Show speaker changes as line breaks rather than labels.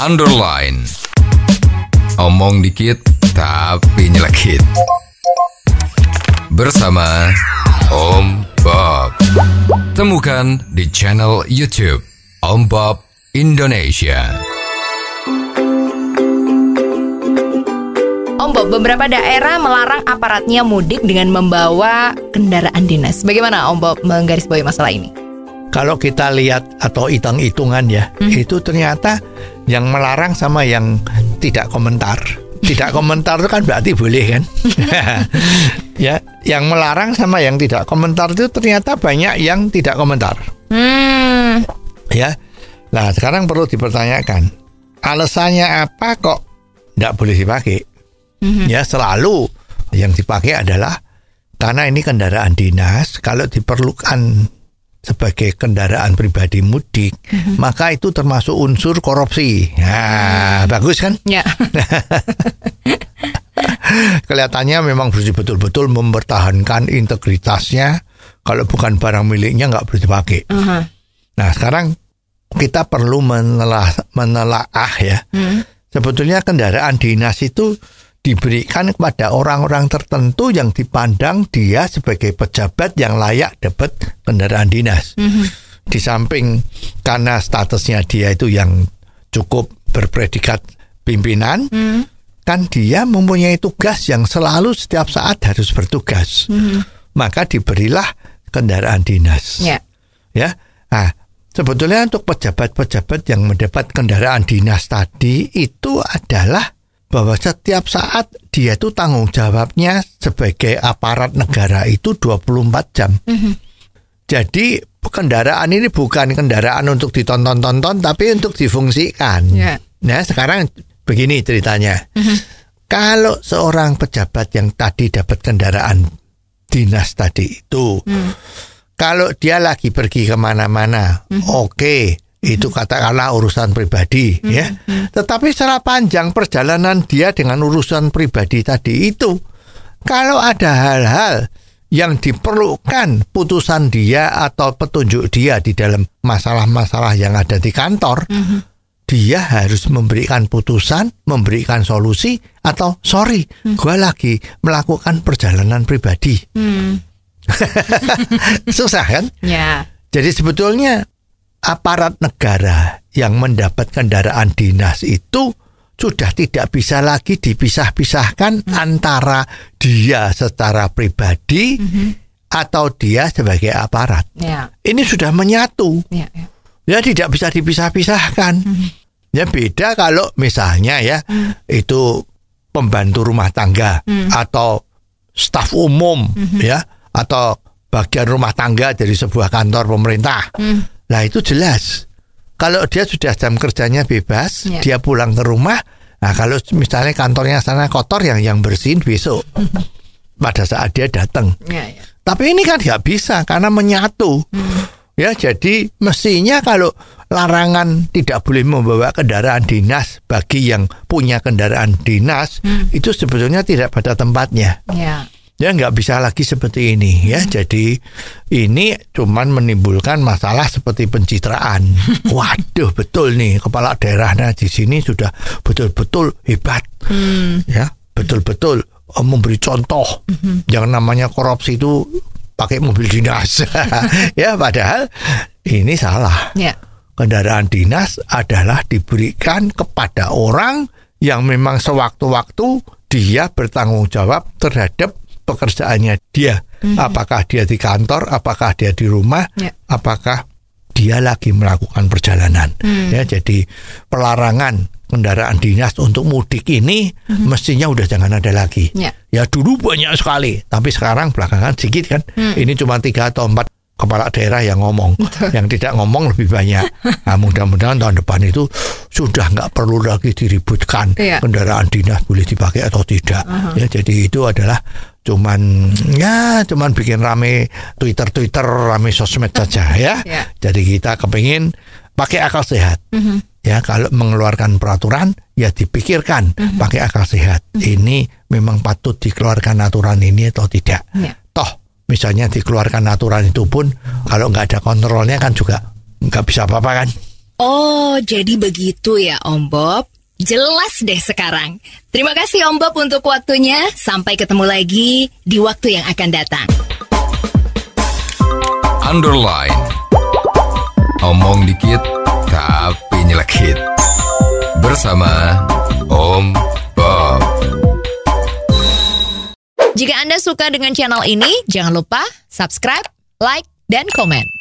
underline. Omong dikit tapi nyelekit. Bersama Om Bob. Temukan di channel YouTube Om Bob Indonesia. Om Bob, beberapa daerah melarang aparatnya mudik dengan membawa kendaraan dinas. Bagaimana Om Bob menggarisbawahi masalah ini? kalau kita lihat atau hitung-hitungan ya, hmm. itu ternyata yang melarang sama yang tidak komentar. Tidak komentar itu kan berarti boleh kan? ya, yang melarang sama yang tidak komentar itu ternyata banyak yang tidak komentar. Hmm. Ya. Nah, sekarang perlu dipertanyakan. Alasannya apa kok tidak boleh dipakai? Hmm. Ya, selalu yang dipakai adalah karena ini kendaraan dinas, kalau diperlukan sebagai kendaraan pribadi mudik, mm-hmm. maka itu termasuk unsur korupsi. Nah, mm. bagus kan? Yeah. Kelihatannya memang betul-betul mempertahankan integritasnya. Kalau bukan barang miliknya nggak boleh dipakai. Uh-huh. Nah, sekarang kita perlu menelaah, menelaah ya. Mm. Sebetulnya kendaraan dinas itu diberikan kepada orang-orang tertentu yang dipandang dia sebagai pejabat yang layak dapat kendaraan dinas. Mm -hmm. Di samping karena statusnya dia itu yang cukup berpredikat pimpinan, mm -hmm. kan dia mempunyai tugas yang selalu setiap saat harus bertugas. Mm -hmm. Maka diberilah kendaraan dinas. Yeah. Ya. Nah, sebetulnya untuk pejabat-pejabat yang mendapat kendaraan dinas tadi itu adalah bahwa setiap saat dia itu tanggung jawabnya sebagai aparat negara itu 24 jam. Mm -hmm. Jadi kendaraan ini bukan kendaraan untuk ditonton-tonton tapi untuk difungsikan. Yeah. Nah, sekarang begini ceritanya. Mm -hmm. Kalau seorang pejabat yang tadi dapat kendaraan dinas tadi itu, mm. kalau dia lagi pergi kemana-mana, mm -hmm. oke, okay, itu katakanlah urusan pribadi -hmm. ya. Hmm, hmm. Tetapi secara panjang perjalanan dia dengan urusan pribadi tadi itu kalau ada hal-hal yang diperlukan putusan dia atau petunjuk dia di dalam masalah-masalah yang ada di kantor, -hmm. hmm. dia harus memberikan putusan, memberikan solusi atau sorry, -hmm. gue lagi melakukan perjalanan pribadi. Hmm. Susah kan? Ya. Jadi sebetulnya aparat negara yang mendapat kendaraan dinas itu sudah tidak bisa lagi dipisah-pisahkan hmm. antara dia secara pribadi hmm. atau dia sebagai aparat. Ya. Ini sudah menyatu. Ya, ya. ya tidak bisa dipisah-pisahkan. Hmm. Ya beda kalau misalnya ya hmm. itu pembantu rumah tangga hmm. atau staf umum hmm. ya atau bagian rumah tangga dari sebuah kantor pemerintah. Hmm Nah itu jelas. Kalau dia sudah jam kerjanya bebas, yeah. dia pulang ke rumah. Nah kalau misalnya kantornya sana kotor, yang yang bersihin besok. pada saat dia datang. Yeah, yeah. Tapi ini kan nggak bisa karena menyatu. Mm. Ya jadi mestinya kalau larangan tidak boleh membawa kendaraan dinas bagi yang punya kendaraan dinas mm. itu sebetulnya tidak pada tempatnya. Yeah ya nggak bisa lagi seperti ini ya. Hmm. Jadi ini cuman menimbulkan masalah seperti pencitraan. Waduh, betul nih kepala daerahnya di sini sudah betul-betul hebat. Hmm. Ya, betul-betul eh, memberi contoh. Hmm. Yang namanya korupsi itu pakai mobil dinas. ya, padahal ini salah. Yeah. Kendaraan dinas adalah diberikan kepada orang yang memang sewaktu-waktu dia bertanggung jawab terhadap pekerjaannya dia. Mm -hmm. Apakah dia di kantor, apakah dia di rumah, yeah. apakah dia lagi melakukan perjalanan. Mm. Ya, jadi pelarangan kendaraan dinas untuk mudik ini mm-hmm. mestinya udah jangan ada lagi. Yeah. Ya dulu banyak sekali, tapi sekarang belakangan sedikit kan. Mm. Ini cuma tiga atau empat kepala daerah yang ngomong, Betul. yang tidak ngomong lebih banyak. Nah, mudah-mudahan tahun depan itu sudah nggak perlu lagi diributkan iya. kendaraan dinas boleh dipakai atau tidak. Uh -huh. Ya, jadi itu adalah cuman ya cuman bikin rame Twitter Twitter rame sosmed saja ya. yeah. Jadi kita kepingin pakai akal sehat. Uh mhm. -huh. Ya kalau mengeluarkan peraturan ya dipikirkan uh mhm. -huh. pakai akal sehat. Uh mhm. -huh. Ini memang patut dikeluarkan aturan ini atau tidak. Yeah. Toh misalnya dikeluarkan aturan itu pun kalau nggak ada kontrolnya kan juga nggak bisa apa-apa kan. Oh, jadi begitu ya Om Bob. Jelas deh sekarang. Terima kasih Om Bob untuk waktunya. Sampai ketemu lagi di waktu yang akan datang. Underline. Omong dikit tapi nyelekit. Bersama Om Anda suka dengan channel ini, jangan lupa subscribe, like, dan komen.